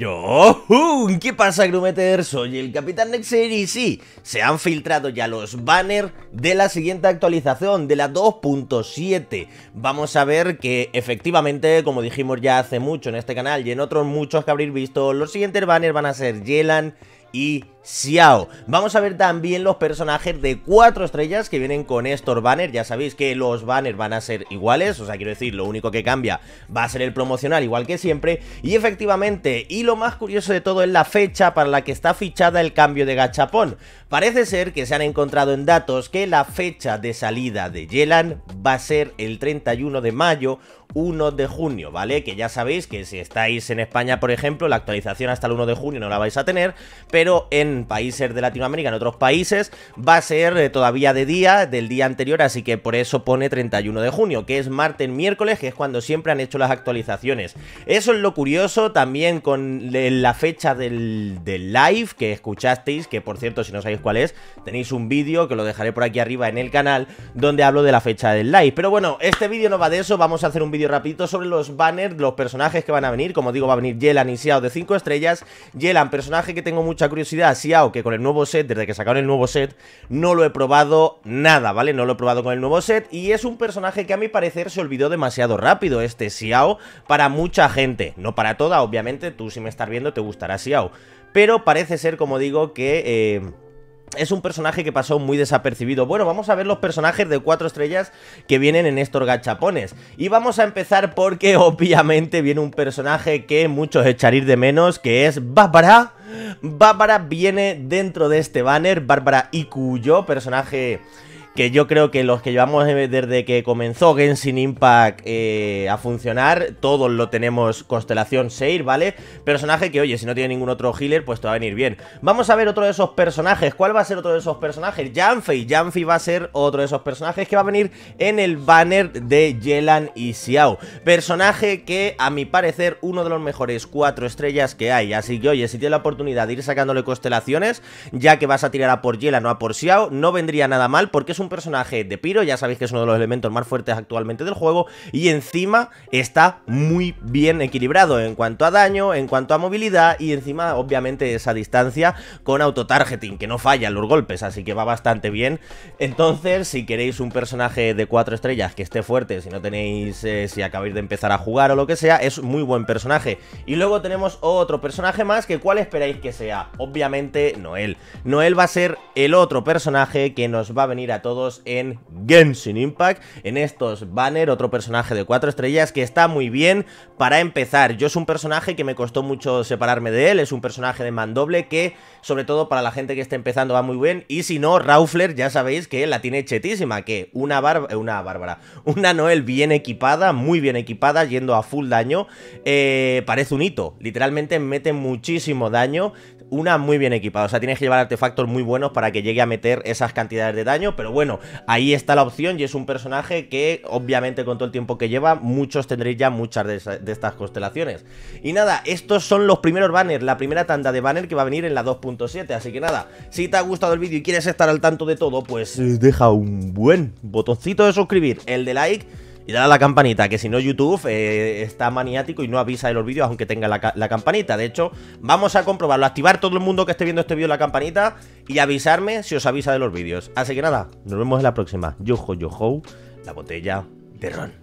Yo, ¿qué pasa, Grumeter? Soy el Capitán Nexer y sí, se han filtrado ya los banners de la siguiente actualización, de la 2.7. Vamos a ver que efectivamente, como dijimos ya hace mucho en este canal y en otros muchos que habréis visto, los siguientes banners van a ser Yelan, y Xiao. Vamos a ver también los personajes de 4 estrellas que vienen con estos banners. Ya sabéis que los banners van a ser iguales, o sea, quiero decir, lo único que cambia va a ser el promocional igual que siempre. Y efectivamente, y lo más curioso de todo es la fecha para la que está fichada el cambio de gachapón. Parece ser que se han encontrado en datos que la fecha de salida de Yelan va a ser el 31 de mayo 1 de junio, ¿vale? Que ya sabéis que si estáis en España, por ejemplo, la actualización hasta el 1 de junio no la vais a tener, pero pero en países de Latinoamérica, en otros países, va a ser eh, todavía de día, del día anterior, así que por eso pone 31 de junio, que es martes, miércoles, que es cuando siempre han hecho las actualizaciones. Eso es lo curioso también con la fecha del, live que escuchasteis, que por cierto, si no sabéis cuál es, tenéis un vídeo que lo dejaré por aquí arriba en el canal, donde hablo de la fecha del live. Pero bueno, este vídeo no va de eso, vamos a hacer un vídeo rapidito sobre los banners, los personajes que van a venir, como digo, va a venir Yelan iniciado de 5 estrellas, Yelan, personaje que tengo mucha curiosidad, Xiao, que con el nuevo set, desde que sacaron el nuevo set, no lo he probado nada, ¿vale? No lo he probado con el nuevo set y es un personaje que a mi parecer se olvidó demasiado rápido, este Xiao, para mucha gente. No para toda, obviamente, tú si me estás viendo te gustará Xiao. Pero parece ser, como digo, que... Eh, es un personaje que pasó muy desapercibido. Bueno, vamos a ver los personajes de 4 estrellas que vienen en estos gachapones. Y vamos a empezar porque obviamente viene un personaje que muchos echarir de menos, que es Bárbara Bárbara viene dentro de este banner, Bárbara Ikuyo, personaje que yo creo que los que llevamos desde que comenzó Genshin Impact eh, a funcionar, todos lo tenemos constelación Seir, ¿vale? Personaje que, oye, si no tiene ningún otro healer, pues te va a venir bien. Vamos a ver otro de esos personajes. ¿Cuál va a ser otro de esos personajes? Janfei. Janfei va a ser otro de esos personajes que va a venir en el banner de Yelan y Xiao. Personaje que, a mi parecer, uno de los mejores cuatro estrellas que hay. Así que, oye, si tienes la oportunidad de ir sacándole constelaciones, ya que vas a tirar a por Yelan o a por Xiao, no vendría nada mal porque es un personaje de piro, ya sabéis que es uno de los elementos más fuertes actualmente del juego, y encima está muy bien equilibrado en cuanto a daño, en cuanto a movilidad, y encima obviamente esa distancia con autotargeting, que no falla los golpes, así que va bastante bien. Entonces, si queréis un personaje de 4 estrellas que esté fuerte, si no tenéis, eh, si acabáis de empezar a jugar o lo que sea, es muy buen personaje. Y luego tenemos otro personaje más, que cuál esperáis que sea? Obviamente Noel. Noel va a ser el otro personaje que nos va a venir a todos todos en Genshin Impact, en estos banner, otro personaje de cuatro estrellas que está muy bien para empezar. Yo es un personaje que me costó mucho separarme de él, es un personaje de mandoble que sobre todo para la gente que está empezando va muy bien y si no, Raufler ya sabéis que la tiene chetísima, que una, barba, eh, una Bárbara, una Noel bien equipada, muy bien equipada, yendo a full daño, eh, parece un hito, literalmente mete muchísimo daño, una muy bien equipada. O sea, tienes que llevar artefactos muy buenos para que llegue a meter esas cantidades de daño. Pero bueno, ahí está la opción y es un personaje que obviamente con todo el tiempo que lleva, muchos tendréis ya muchas de, estas constelaciones. Y nada, estos son los primeros banners, la primera tanda de banner que va a venir en la 2.7. Así que nada, si te ha gustado el vídeo y quieres estar al tanto de todo, pues eh, deja un buen botoncito de suscribir, el de like y dale a la campanita, que si no YouTube eh, está maniático y no avisa de los vídeos aunque tenga la, campanita. De hecho, vamos a comprobarlo, activar todo el mundo que esté viendo este vídeo la campanita y avisarme si os avisa de los vídeos. Así que nada, nos vemos en la próxima. yojo yojo la botella de ron.